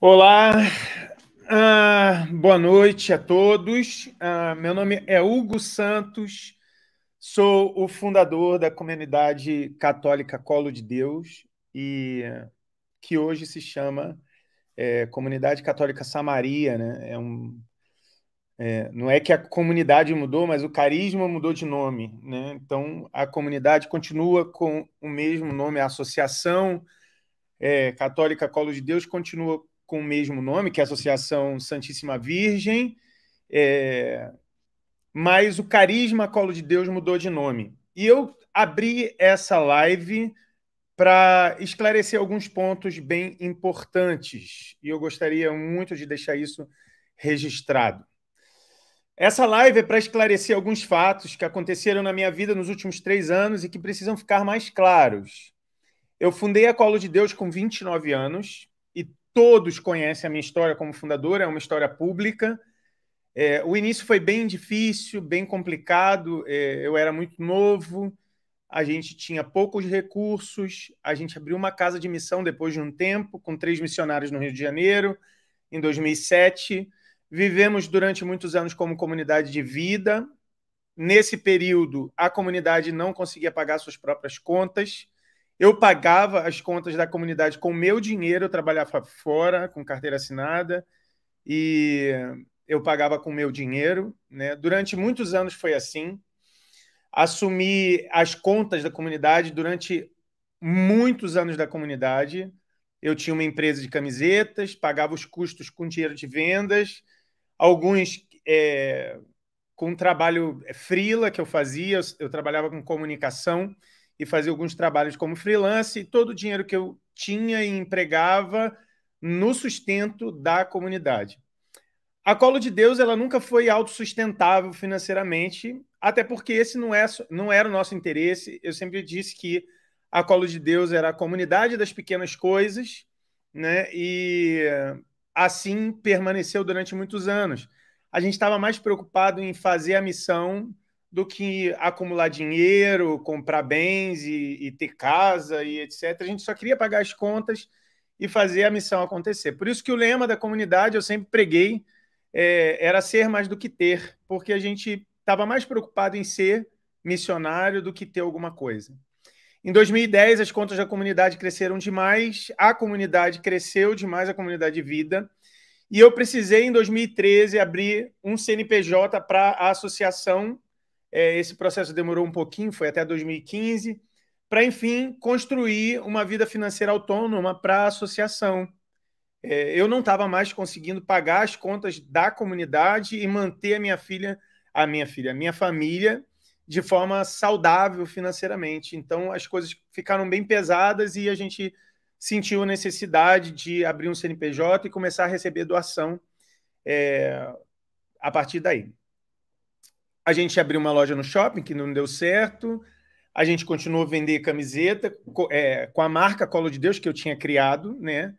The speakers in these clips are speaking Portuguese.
Olá, ah, boa noite a todos. Ah, meu nome é Hugo Santos, sou o fundador da comunidade católica Colo de Deus e que hoje se chama é, Comunidade Católica Samaria, né? É um, é, não é que a comunidade mudou, mas o carisma mudou de nome, né? Então a comunidade continua com o mesmo nome, a associação. É, Católica Colo de Deus continua com o mesmo nome, que é a Associação Santíssima Virgem, é... mas o Carisma Colo de Deus mudou de nome. E eu abri essa live para esclarecer alguns pontos bem importantes, e eu gostaria muito de deixar isso registrado. Essa live é para esclarecer alguns fatos que aconteceram na minha vida nos últimos três anos e que precisam ficar mais claros. Eu fundei a Colo de Deus com 29 anos, todos conhecem a minha história como fundador, é uma história pública. É, o início foi bem difícil, bem complicado, é, eu era muito novo, a gente tinha poucos recursos, a gente abriu uma casa de missão depois de um tempo, com três missionários no Rio de Janeiro, em 2007. Vivemos durante muitos anos como comunidade de vida. Nesse período, a comunidade não conseguia pagar suas próprias contas, eu pagava as contas da comunidade com meu dinheiro, eu trabalhava fora, com carteira assinada, e eu pagava com meu dinheiro. Né? Durante muitos anos foi assim. Assumi as contas da comunidade durante muitos anos da comunidade. Eu tinha uma empresa de camisetas, pagava os custos com dinheiro de vendas, alguns é, com um trabalho é, frila que eu fazia, eu, eu trabalhava com comunicação e fazia alguns trabalhos como freelance, e todo o dinheiro que eu tinha e empregava no sustento da comunidade. A Colo de Deus ela nunca foi autossustentável financeiramente, até porque esse não, é, não era o nosso interesse. Eu sempre disse que a Colo de Deus era a comunidade das pequenas coisas, né? E assim permaneceu durante muitos anos. A gente estava mais preocupado em fazer a missão do que acumular dinheiro, comprar bens e, e, ter casa e etc. A gente só queria pagar as contas e fazer a missão acontecer. Por isso que o lema da comunidade, eu sempre preguei, é, era ser mais do que ter, porque a gente estava mais preocupado em ser missionário do que ter alguma coisa. Em 2010, as contas da comunidade cresceram demais, a comunidade cresceu demais, a comunidade de vida. E eu precisei, em 2013, abrir um CNPJ para a associação é, esse processo demorou um pouquinho, foi até 2015, para, enfim, construir uma vida financeira autônoma para a associação. É, eu não estava mais conseguindo pagar as contas da comunidade e manter a minha filha, a minha filha, a minha família de forma saudável financeiramente. Então as coisas ficaram bem pesadas e a gente sentiu a necessidade de abrir um CNPJ e começar a receber doação é, a partir daí a gente abriu uma loja no shopping que não deu certo. A gente continuou a vender camiseta é, com a marca Colo de Deus que eu tinha criado, né?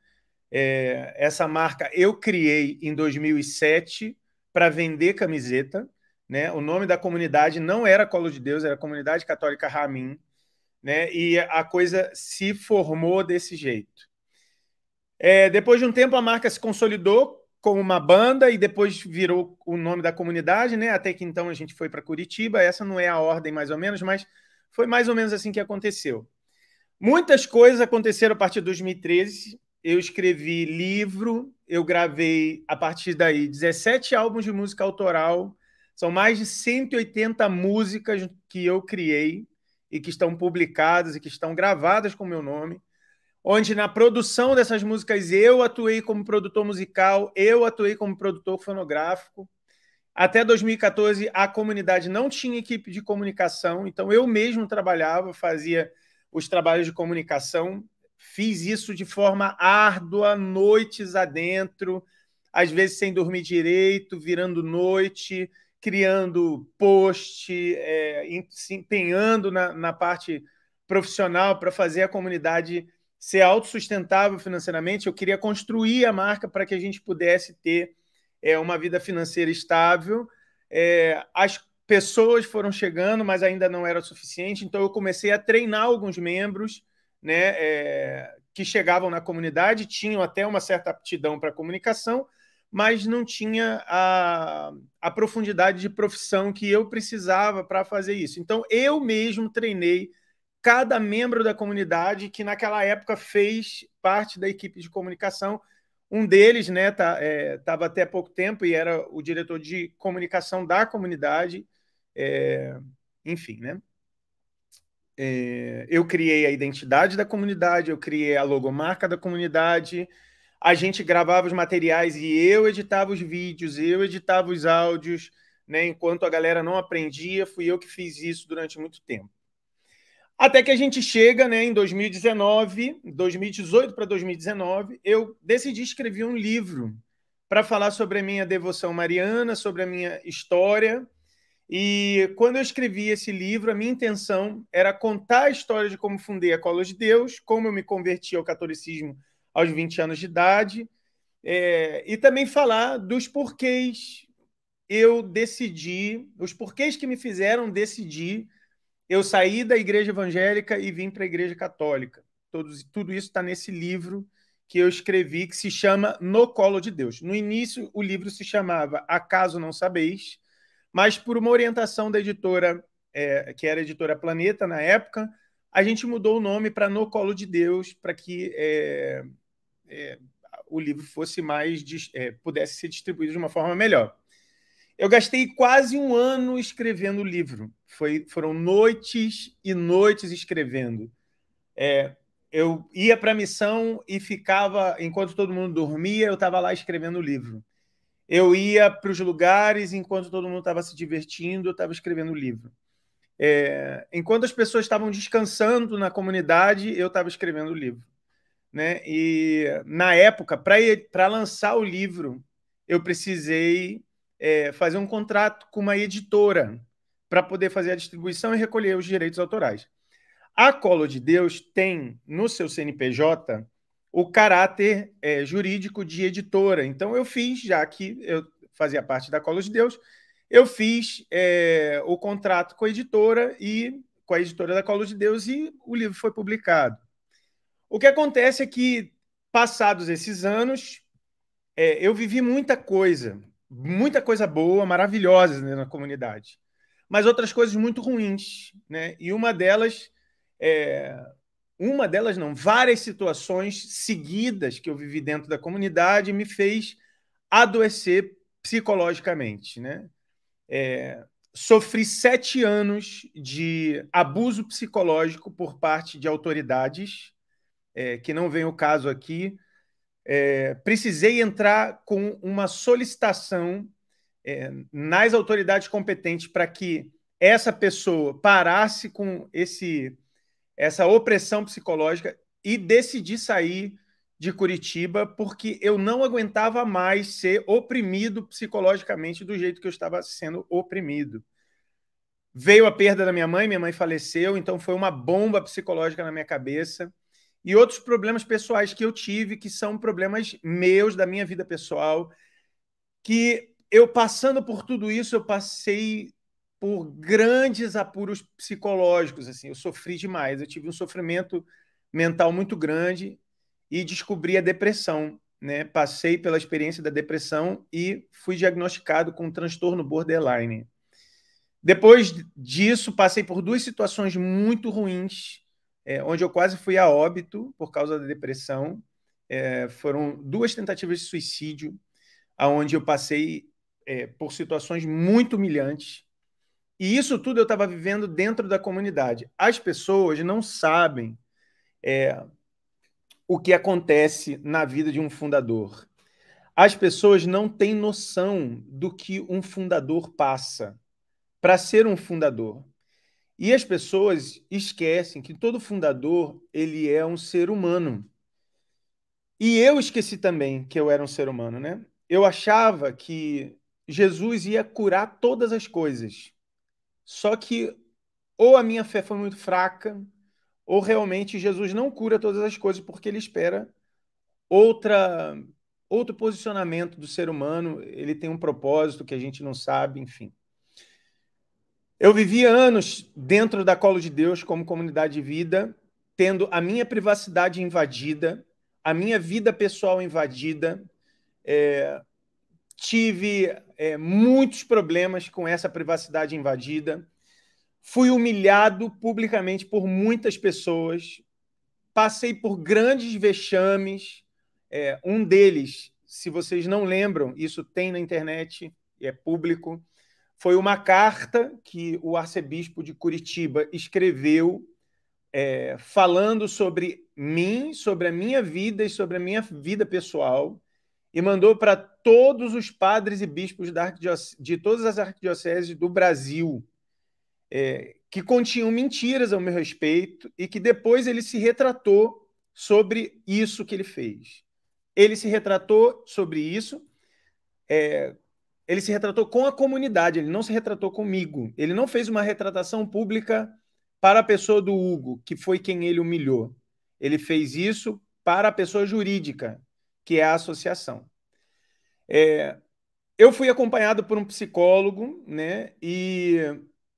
É, essa marca eu criei em 2007 para vender camiseta, né? O nome da comunidade não era Colo de Deus, era Comunidade Católica Ramin, né? E a coisa se formou desse jeito. É, depois de um tempo a marca se consolidou como uma banda e depois virou o nome da comunidade, né? Até que então a gente foi para Curitiba. Essa não é a ordem mais ou menos, mas foi mais ou menos assim que aconteceu. Muitas coisas aconteceram a partir de 2013. Eu escrevi livro, eu gravei a partir daí 17 álbuns de música autoral. São mais de 180 músicas que eu criei e que estão publicadas e que estão gravadas com meu nome onde na produção dessas músicas eu atuei como produtor musical, eu atuei como produtor fonográfico. Até 2014, a comunidade não tinha equipe de comunicação, então eu mesmo trabalhava, fazia os trabalhos de comunicação, fiz isso de forma árdua, noites adentro, às vezes sem dormir direito, virando noite, criando post, é, se empenhando na, na parte profissional para fazer a comunidade ser autossustentável financeiramente, eu queria construir a marca para que a gente pudesse ter é, uma vida financeira estável. É, as pessoas foram chegando, mas ainda não era suficiente, então eu comecei a treinar alguns membros né, é, que chegavam na comunidade, tinham até uma certa aptidão para comunicação, mas não tinha a, a profundidade de profissão que eu precisava para fazer isso. Então eu mesmo treinei cada membro da comunidade que naquela época fez parte da equipe de comunicação. Um deles, né, tá, é, tava até pouco tempo e era o diretor de comunicação da comunidade, é, enfim, né. É, eu criei a identidade da comunidade, eu criei a logomarca da comunidade, a gente gravava os materiais e eu editava os vídeos, eu editava os áudios, né, enquanto a galera não aprendia, fui eu que fiz isso durante muito tempo. Até que a gente chega né, em 2019, 2018 para 2019, eu decidi escrever um livro para falar sobre a minha devoção mariana, sobre a minha história. E quando eu escrevi esse livro, a minha intenção era contar a história de como fundei a Cola de Deus, como eu me converti ao catolicismo aos 20 anos de idade, é, e também falar dos porquês eu decidi, os porquês que me fizeram decidir eu saí da igreja evangélica e vim para a igreja católica. tudo isso está nesse livro que eu escrevi que se chama No Colo de Deus. No início, o livro se chamava Acaso Não Sabeis, mas por uma orientação da editora, é, que era a editora Planeta na época, a gente mudou o nome para No Colo de Deus, para que é, é, o livro fosse mais é, pudesse ser distribuído de uma forma melhor. Eu gastei quase um ano escrevendo o livro. Foi, foram noites e noites escrevendo. É, eu ia para a missão e ficava, enquanto todo mundo dormia, eu estava lá escrevendo o livro. Eu ia para os lugares, enquanto todo mundo estava se divertindo, eu estava escrevendo o livro. É, enquanto as pessoas estavam descansando na comunidade, eu estava escrevendo o livro. Né? E na época, para lançar o livro, eu precisei é, fazer um contrato com uma editora para poder fazer a distribuição e recolher os direitos autorais. A Colo de Deus tem no seu CNPJ o caráter é, jurídico de editora. Então, eu fiz, já que eu fazia parte da Colo de Deus, eu fiz é, o contrato com a editora e com a editora da Colo de Deus e o livro foi publicado. O que acontece é que, passados esses anos, é, eu vivi muita coisa muita coisa boa, maravilhosa né, na comunidade, mas outras coisas muito ruins, né? E uma delas é... uma delas não, várias situações seguidas que eu vivi dentro da comunidade me fez adoecer psicologicamente, né? É... sofri sete anos de abuso psicológico por parte de autoridades, é... que não vem o caso aqui, é, precisei entrar com uma solicitação é, nas autoridades competentes para que essa pessoa parasse com esse essa opressão psicológica e decidi sair de Curitiba porque eu não aguentava mais ser oprimido psicologicamente do jeito que eu estava sendo oprimido. Veio a perda da minha mãe, minha mãe faleceu, então foi uma bomba psicológica na minha cabeça e outros problemas pessoais que eu tive, que são problemas meus, da minha vida pessoal, que eu passando por tudo isso, eu passei por grandes apuros psicológicos, assim, eu sofri demais, eu tive um sofrimento mental muito grande e descobri a depressão, né? Passei pela experiência da depressão e fui diagnosticado com um transtorno borderline. Depois disso, passei por duas situações muito ruins é, onde eu quase fui a óbito por causa da depressão. É, foram duas tentativas de suicídio, aonde eu passei é, por situações muito humilhantes. E isso tudo eu estava vivendo dentro da comunidade. As pessoas não sabem é, o que acontece na vida de um fundador. As pessoas não têm noção do que um fundador passa para ser um fundador. E as pessoas esquecem que todo fundador ele é um ser humano. E eu esqueci também que eu era um ser humano, né? Eu achava que Jesus ia curar todas as coisas. Só que ou a minha fé foi muito fraca, ou realmente Jesus não cura todas as coisas porque ele espera outra outro posicionamento do ser humano, ele tem um propósito que a gente não sabe, enfim. Eu vivi anos dentro da Colo de Deus como comunidade de vida, tendo a minha privacidade invadida, a minha vida pessoal invadida. É, tive é, muitos problemas com essa privacidade invadida. Fui humilhado publicamente por muitas pessoas. Passei por grandes vexames. É, um deles, se vocês não lembram, isso tem na internet, é público foi uma carta que o arcebispo de Curitiba escreveu é, falando sobre mim, sobre a minha vida e sobre a minha vida pessoal, e mandou para todos os padres e bispos de todas as arquidioceses do Brasil, é, que continham mentiras ao meu respeito e que depois ele se retratou sobre isso que ele fez. Ele se retratou sobre isso, é, ele se retratou com a comunidade, ele não se retratou comigo. Ele não fez uma retratação pública para a pessoa do Hugo, que foi quem ele humilhou. Ele fez isso para a pessoa jurídica, que é a associação. É, eu fui acompanhado por um psicólogo, né? E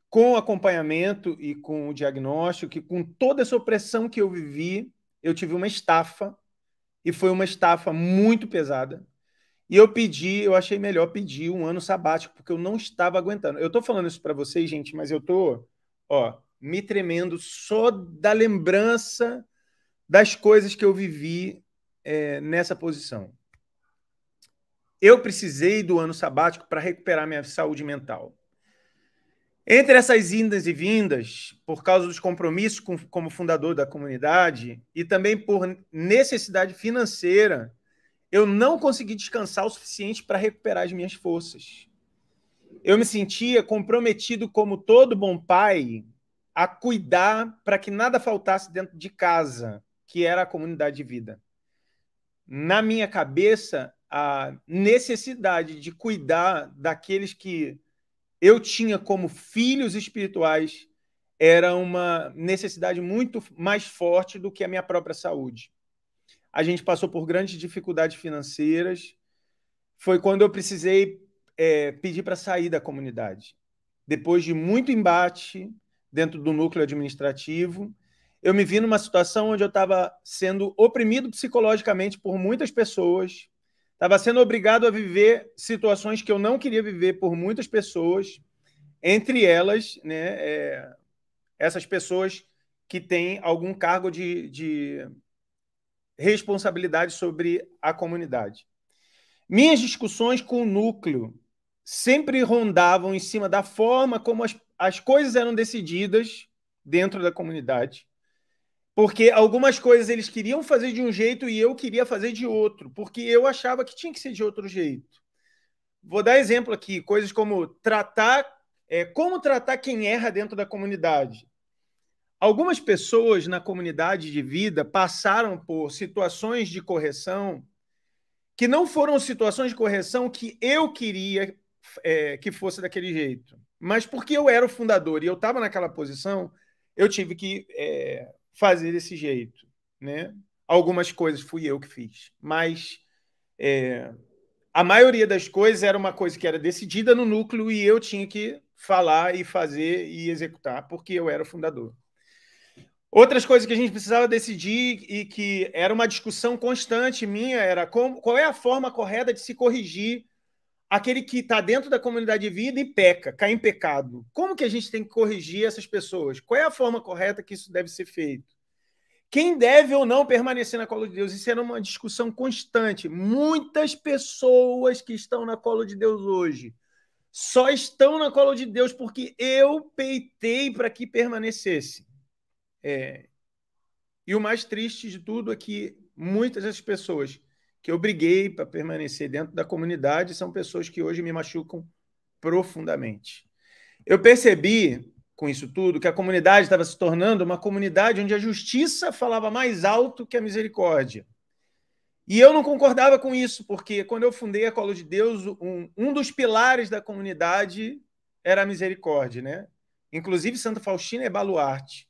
com o acompanhamento e com o diagnóstico, e com toda essa opressão que eu vivi, eu tive uma estafa, e foi uma estafa muito pesada e eu pedi, eu achei melhor pedir um ano sabático, porque eu não estava aguentando. Eu estou falando isso para vocês, gente, mas eu estou, ó, me tremendo só da lembrança das coisas que eu vivi é, nessa posição. Eu precisei do ano sabático para recuperar minha saúde mental. Entre essas indas e vindas, por causa dos compromissos com, como fundador da comunidade e também por necessidade financeira, eu não consegui descansar o suficiente para recuperar as minhas forças. Eu me sentia comprometido, como todo bom pai, a cuidar para que nada faltasse dentro de casa, que era a comunidade de vida. Na minha cabeça, a necessidade de cuidar daqueles que eu tinha como filhos espirituais era uma necessidade muito mais forte do que a minha própria saúde a gente passou por grandes dificuldades financeiras. Foi quando eu precisei é, pedir para sair da comunidade. Depois de muito embate dentro do núcleo administrativo, eu me vi numa situação onde eu estava sendo oprimido psicologicamente por muitas pessoas, estava sendo obrigado a viver situações que eu não queria viver por muitas pessoas, entre elas, né, é, essas pessoas que têm algum cargo de, de responsabilidade sobre a comunidade. Minhas discussões com o núcleo sempre rondavam em cima da forma como as, as coisas eram decididas dentro da comunidade. Porque algumas coisas eles queriam fazer de um jeito e eu queria fazer de outro, porque eu achava que tinha que ser de outro jeito. Vou dar exemplo aqui, coisas como tratar, é, como tratar quem erra dentro da comunidade. Algumas pessoas na comunidade de vida passaram por situações de correção que não foram situações de correção que eu queria é, que fosse daquele jeito. Mas porque eu era o fundador e eu estava naquela posição, eu tive que é, fazer desse jeito. Né? Algumas coisas fui eu que fiz, mas é, a maioria das coisas era uma coisa que era decidida no núcleo e eu tinha que falar e fazer e executar, porque eu era o fundador. Outras coisas que a gente precisava decidir e que era uma discussão constante minha era como, qual é a forma correta de se corrigir aquele que está dentro da comunidade de vida e peca, cai em pecado. Como que a gente tem que corrigir essas pessoas? Qual é a forma correta que isso deve ser feito? Quem deve ou não permanecer na cola de Deus? Isso era uma discussão constante. Muitas pessoas que estão na cola de Deus hoje só estão na cola de Deus porque eu peitei para que permanecesse. É... E o mais triste de tudo é que muitas das pessoas que eu briguei para permanecer dentro da comunidade são pessoas que hoje me machucam profundamente. Eu percebi com isso tudo que a comunidade estava se tornando uma comunidade onde a justiça falava mais alto que a misericórdia. E eu não concordava com isso, porque quando eu fundei a Colo de Deus, um, um dos pilares da comunidade era a misericórdia, né? Inclusive, Santa Faustina é baluarte.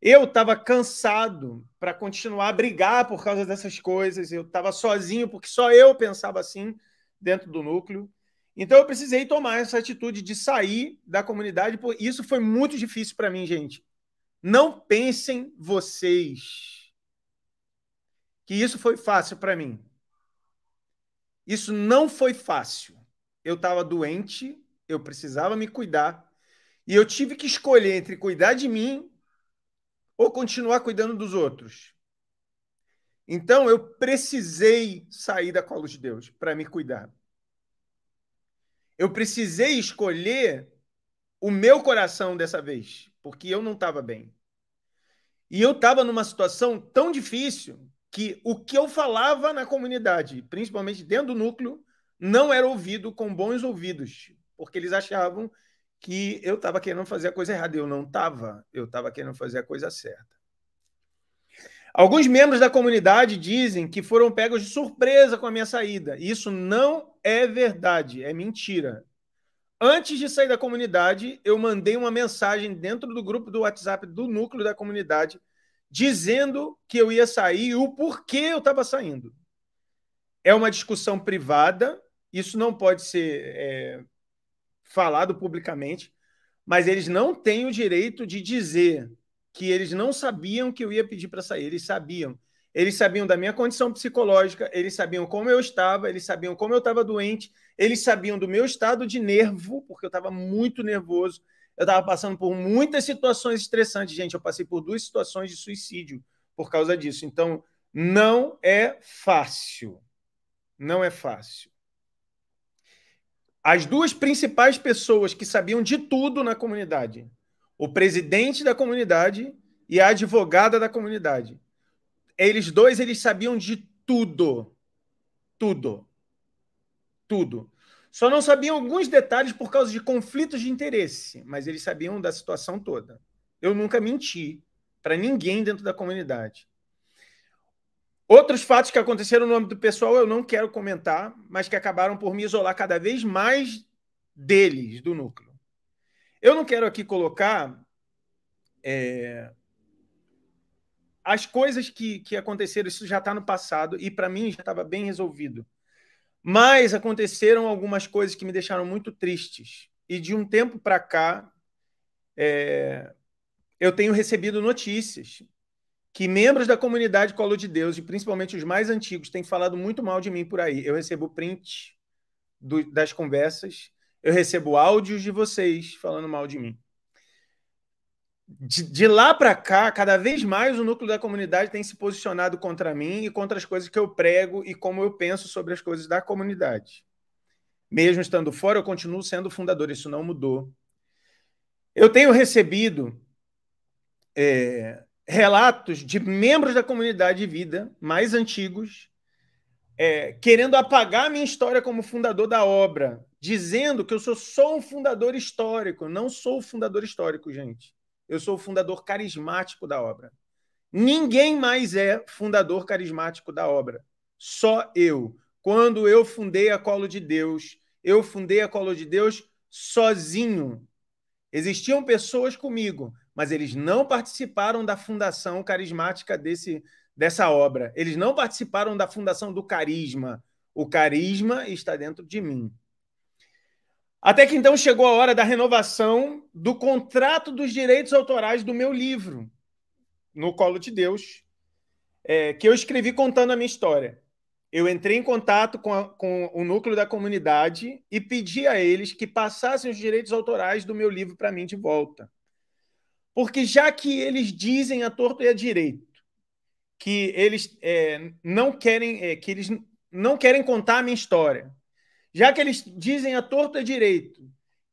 Eu estava cansado para continuar a brigar por causa dessas coisas. Eu estava sozinho porque só eu pensava assim dentro do núcleo. Então eu precisei tomar essa atitude de sair da comunidade. Isso foi muito difícil para mim, gente. Não pensem vocês que isso foi fácil para mim. Isso não foi fácil. Eu estava doente, eu precisava me cuidar e eu tive que escolher entre cuidar de mim ou continuar cuidando dos outros? Então eu precisei sair da cola de Deus para me cuidar. Eu precisei escolher o meu coração dessa vez, porque eu não estava bem. E eu estava numa situação tão difícil que o que eu falava na comunidade, principalmente dentro do núcleo, não era ouvido com bons ouvidos, porque eles achavam que eu estava querendo fazer a coisa errada. Eu não estava, eu estava querendo fazer a coisa certa. Alguns membros da comunidade dizem que foram pegos de surpresa com a minha saída. Isso não é verdade, é mentira. Antes de sair da comunidade, eu mandei uma mensagem dentro do grupo do WhatsApp do núcleo da comunidade dizendo que eu ia sair e o porquê eu estava saindo. É uma discussão privada, isso não pode ser é, falado publicamente, mas eles não têm o direito de dizer que eles não sabiam que eu ia pedir para sair, eles sabiam. Eles sabiam da minha condição psicológica, eles sabiam como eu estava, eles sabiam como eu estava doente, eles sabiam do meu estado de nervo, porque eu estava muito nervoso. Eu estava passando por muitas situações estressantes, gente. Eu passei por duas situações de suicídio por causa disso. Então, não é fácil. Não é fácil. As duas principais pessoas que sabiam de tudo na comunidade: o presidente da comunidade e a advogada da comunidade. Eles dois, eles sabiam de tudo. Tudo. Tudo. Só não sabiam alguns detalhes por causa de conflitos de interesse, mas eles sabiam da situação toda. Eu nunca menti para ninguém dentro da comunidade. Outros fatos que aconteceram no nome do pessoal eu não quero comentar, mas que acabaram por me isolar cada vez mais deles, do núcleo. Eu não quero aqui colocar é, as coisas que, que aconteceram, isso já está no passado e para mim já estava bem resolvido. Mas aconteceram algumas coisas que me deixaram muito tristes. E de um tempo para cá, é, eu tenho recebido notícias que membros da comunidade Colo de Deus, e principalmente os mais antigos, têm falado muito mal de mim por aí. Eu recebo print do, das conversas, eu recebo áudios de vocês falando mal de mim. De, de lá para cá, cada vez mais o núcleo da comunidade tem se posicionado contra mim e contra as coisas que eu prego e como eu penso sobre as coisas da comunidade. Mesmo estando fora, eu continuo sendo fundador, isso não mudou. Eu tenho recebido é, relatos de membros da comunidade de vida mais antigos é, querendo apagar minha história como fundador da obra, dizendo que eu sou só um fundador histórico. não sou o fundador histórico, gente. Eu sou o fundador carismático da obra. Ninguém mais é fundador carismático da obra. Só eu. Quando eu fundei a Colo de Deus, eu fundei a Colo de Deus sozinho. Existiam pessoas comigo, mas eles não participaram da fundação carismática desse, dessa obra. Eles não participaram da fundação do carisma. O carisma está dentro de mim. Até que então chegou a hora da renovação do contrato dos direitos autorais do meu livro, No Colo de Deus, é, que eu escrevi contando a minha história. Eu entrei em contato com, a, com o núcleo da comunidade e pedi a eles que passassem os direitos autorais do meu livro para mim de volta. Porque já que eles dizem a torto e a direito que eles é, não querem é, que eles não querem contar a minha história, já que eles dizem a torto e a direito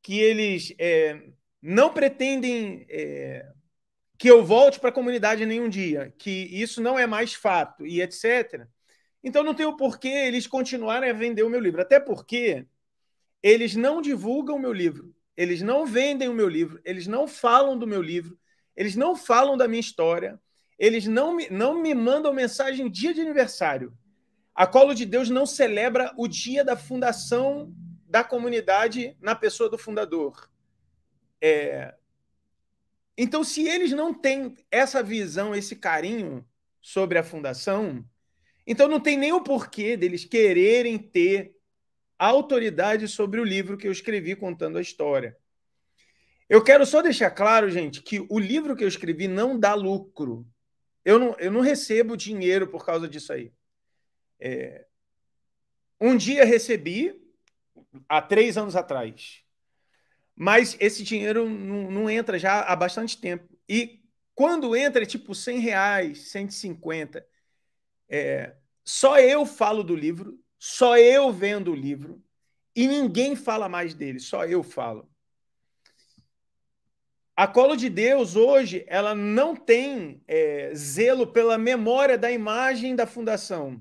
que eles é, não pretendem é, que eu volte para a comunidade nenhum dia, que isso não é mais fato e etc. Então não tem o porquê eles continuarem a vender o meu livro, até porque eles não divulgam o meu livro. Eles não vendem o meu livro, eles não falam do meu livro, eles não falam da minha história, eles não me, não me mandam mensagem dia de aniversário. A Colo de Deus não celebra o dia da fundação da comunidade na pessoa do fundador. É... Então, se eles não têm essa visão, esse carinho sobre a fundação, então não tem nem o porquê deles quererem ter autoridade sobre o livro que eu escrevi contando a história. Eu quero só deixar claro, gente, que o livro que eu escrevi não dá lucro. Eu não, eu não recebo dinheiro por causa disso aí. É... Um dia recebi, há três anos atrás, mas esse dinheiro não, não entra já há bastante tempo. E quando entra, é tipo 100 reais, 150. É... Só eu falo do livro, só eu vendo o livro e ninguém fala mais dele, só eu falo. A Colo de Deus hoje ela não tem é, zelo pela memória da imagem da fundação.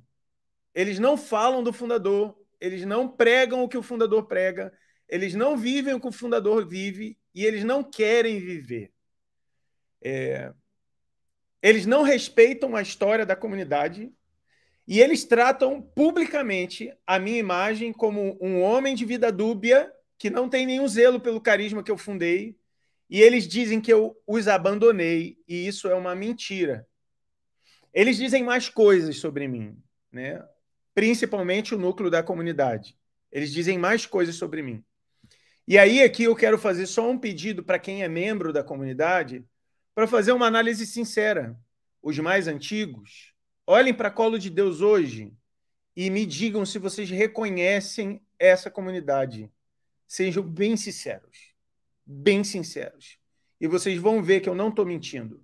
Eles não falam do fundador, eles não pregam o que o fundador prega, eles não vivem o que o fundador vive e eles não querem viver. É, eles não respeitam a história da comunidade, e eles tratam publicamente a minha imagem como um homem de vida dúbia, que não tem nenhum zelo pelo carisma que eu fundei, e eles dizem que eu os abandonei, e isso é uma mentira. Eles dizem mais coisas sobre mim, né? principalmente o núcleo da comunidade. Eles dizem mais coisas sobre mim. E aí, aqui eu quero fazer só um pedido para quem é membro da comunidade para fazer uma análise sincera. Os mais antigos, olhem para Colo de Deus hoje e me digam se vocês reconhecem essa comunidade. Sejam bem sinceros. Bem sinceros. E vocês vão ver que eu não estou mentindo.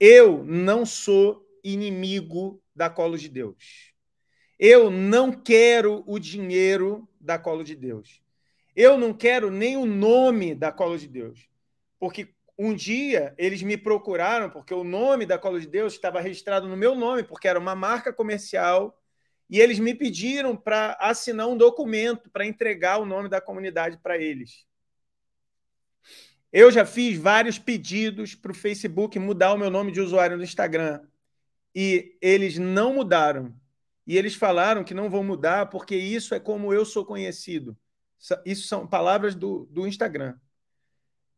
Eu não sou inimigo da Colo de Deus. Eu não quero o dinheiro da Colo de Deus. Eu não quero nem o nome da Colo de Deus. Porque um dia eles me procuraram, porque o nome da Cola de Deus estava registrado no meu nome, porque era uma marca comercial, e eles me pediram para assinar um documento para entregar o nome da comunidade para eles. Eu já fiz vários pedidos para o Facebook mudar o meu nome de usuário no Instagram. E eles não mudaram. E eles falaram que não vão mudar porque isso é como eu sou conhecido. Isso são palavras do, do Instagram.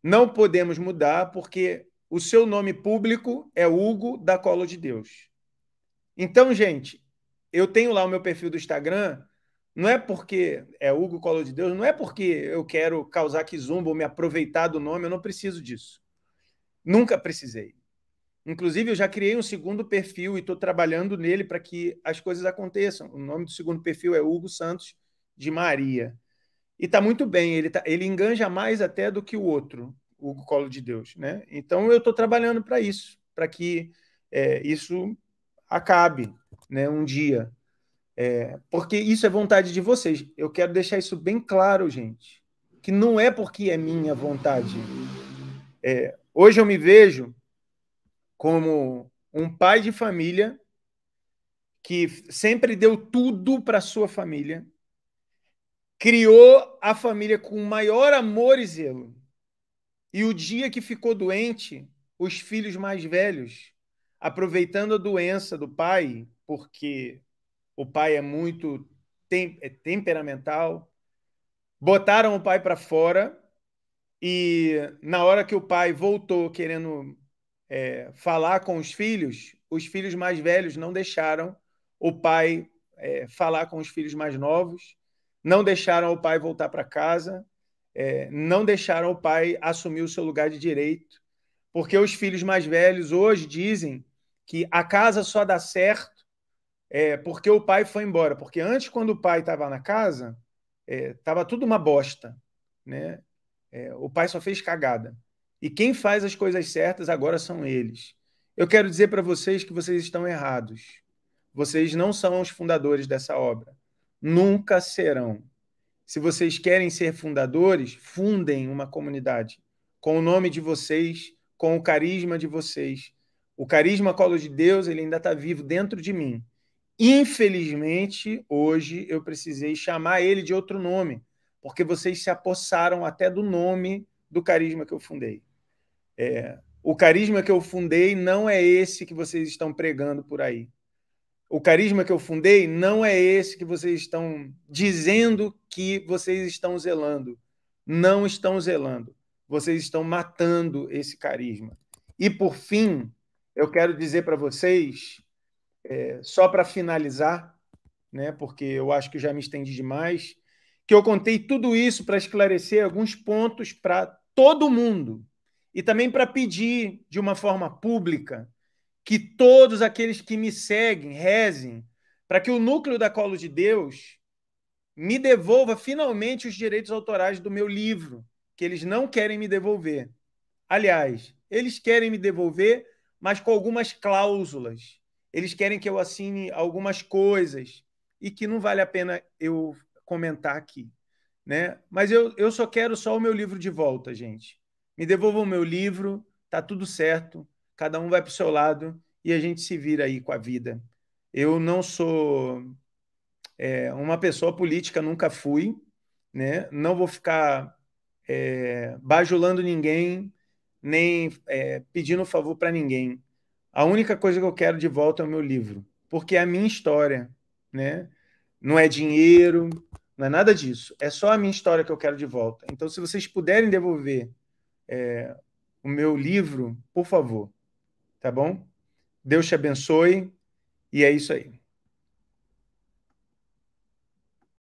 Não podemos mudar porque o seu nome público é Hugo da Colo de Deus. Então, gente, eu tenho lá o meu perfil do Instagram, não é porque é Hugo Colo de Deus, não é porque eu quero causar quizumba ou me aproveitar do nome, eu não preciso disso. Nunca precisei. Inclusive, eu já criei um segundo perfil e estou trabalhando nele para que as coisas aconteçam. O nome do segundo perfil é Hugo Santos de Maria e tá muito bem, ele, tá, ele enganja mais até do que o outro, o colo de Deus, né? Então eu estou trabalhando para isso, para que é, isso acabe, né? Um dia, é, porque isso é vontade de vocês. Eu quero deixar isso bem claro, gente, que não é porque é minha vontade. É, hoje eu me vejo como um pai de família que sempre deu tudo para sua família criou a família com o maior amor e zelo. E o dia que ficou doente, os filhos mais velhos, aproveitando a doença do pai, porque o pai é muito tem, é temperamental, botaram o pai para fora e na hora que o pai voltou querendo é, falar com os filhos, os filhos mais velhos não deixaram o pai é, falar com os filhos mais novos não deixaram o pai voltar para casa, é, não deixaram o pai assumir o seu lugar de direito, porque os filhos mais velhos hoje dizem que a casa só dá certo é, porque o pai foi embora. Porque antes, quando o pai estava na casa, estava é, tudo uma bosta. Né? É, o pai só fez cagada. E quem faz as coisas certas agora são eles. Eu quero dizer para vocês que vocês estão errados. Vocês não são os fundadores dessa obra Nunca serão. Se vocês querem ser fundadores, fundem uma comunidade com o nome de vocês, com o carisma de vocês. O carisma colo de Deus, ele ainda está vivo dentro de mim. Infelizmente, hoje eu precisei chamar ele de outro nome, porque vocês se apossaram até do nome do carisma que eu fundei. É, o carisma que eu fundei não é esse que vocês estão pregando por aí o carisma que eu fundei não é esse que vocês estão dizendo que vocês estão zelando. Não estão zelando. Vocês estão matando esse carisma. E, por fim, eu quero dizer para vocês, é, só para finalizar, né, porque eu acho que já me estendi demais, que eu contei tudo isso para esclarecer alguns pontos para todo mundo e também para pedir, de uma forma pública, que todos aqueles que me seguem rezem para que o núcleo da Colo de Deus me devolva finalmente os direitos autorais do meu livro, que eles não querem me devolver. Aliás, eles querem me devolver, mas com algumas cláusulas. Eles querem que eu assine algumas coisas e que não vale a pena eu comentar aqui. Né? Mas eu, eu só quero só o meu livro de volta, gente. Me devolvam o meu livro, tá tudo certo cada um vai para o seu lado e a gente se vira aí com a vida. Eu não sou é, uma pessoa política, nunca fui, né? Não vou ficar é, bajulando ninguém, nem é, pedindo favor para ninguém. A única coisa que eu quero de volta é o meu livro, porque é a minha história, né? Não é dinheiro, não é nada disso. É só a minha história que eu quero de volta. Então, se vocês puderem devolver é, o meu livro, por favor, Tá bom? Deus te abençoe e é isso aí.